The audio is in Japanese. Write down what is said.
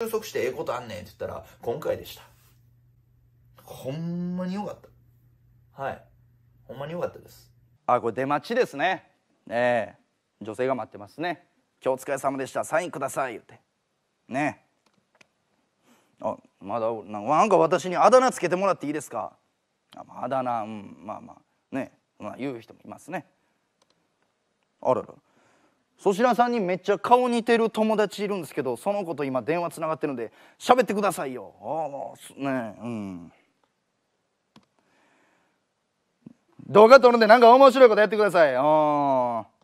収束してええことあんねんって言ったら、今回でした。ほんまによかった。はい。ほんまによかったです。あ、これ出待ちですね。ねえ女性が待ってますね。今日お疲れ様でした。サインください。言って。ねあ、まだなんか私にあだ名つけてもらっていいですかあ、まあ、あだ名、うん、まあまあ。ねまあ、言う人もいますね。あらら。粗品さんにめっちゃ顔似てる友達いるんですけどその子と今電話つながってるんで喋ってくださいよああもうねうん動画撮るんでなんか面白いことやってくださいああ